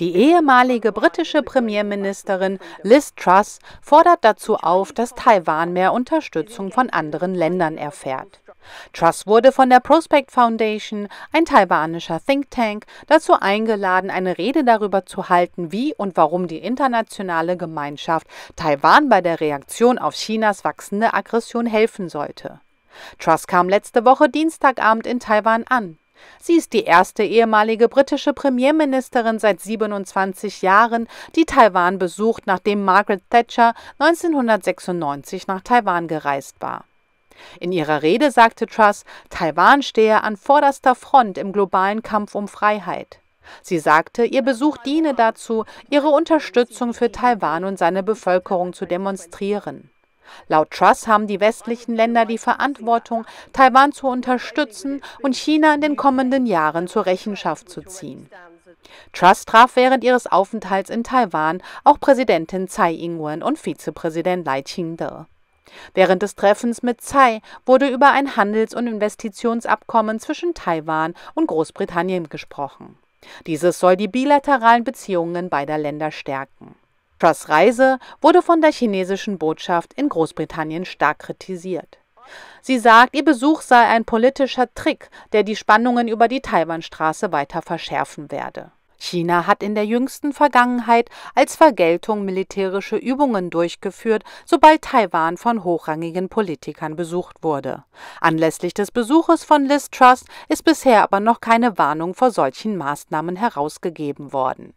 Die ehemalige britische Premierministerin Liz Truss fordert dazu auf, dass Taiwan mehr Unterstützung von anderen Ländern erfährt. Truss wurde von der Prospect Foundation, ein taiwanischer Think Tank, dazu eingeladen, eine Rede darüber zu halten, wie und warum die internationale Gemeinschaft Taiwan bei der Reaktion auf Chinas wachsende Aggression helfen sollte. Truss kam letzte Woche Dienstagabend in Taiwan an. Sie ist die erste ehemalige britische Premierministerin seit 27 Jahren, die Taiwan besucht, nachdem Margaret Thatcher 1996 nach Taiwan gereist war. In ihrer Rede sagte Truss, Taiwan stehe an vorderster Front im globalen Kampf um Freiheit. Sie sagte, ihr Besuch diene dazu, ihre Unterstützung für Taiwan und seine Bevölkerung zu demonstrieren. Laut Truss haben die westlichen Länder die Verantwortung, Taiwan zu unterstützen und China in den kommenden Jahren zur Rechenschaft zu ziehen. Truss traf während ihres Aufenthalts in Taiwan auch Präsidentin Tsai Ing-wen und Vizepräsident Lai Ching-te. Während des Treffens mit Tsai wurde über ein Handels- und Investitionsabkommen zwischen Taiwan und Großbritannien gesprochen. Dieses soll die bilateralen Beziehungen beider Länder stärken. Truss Reise wurde von der chinesischen Botschaft in Großbritannien stark kritisiert. Sie sagt, ihr Besuch sei ein politischer Trick, der die Spannungen über die Taiwanstraße weiter verschärfen werde. China hat in der jüngsten Vergangenheit als Vergeltung militärische Übungen durchgeführt, sobald Taiwan von hochrangigen Politikern besucht wurde. Anlässlich des Besuches von Liz Truss ist bisher aber noch keine Warnung vor solchen Maßnahmen herausgegeben worden.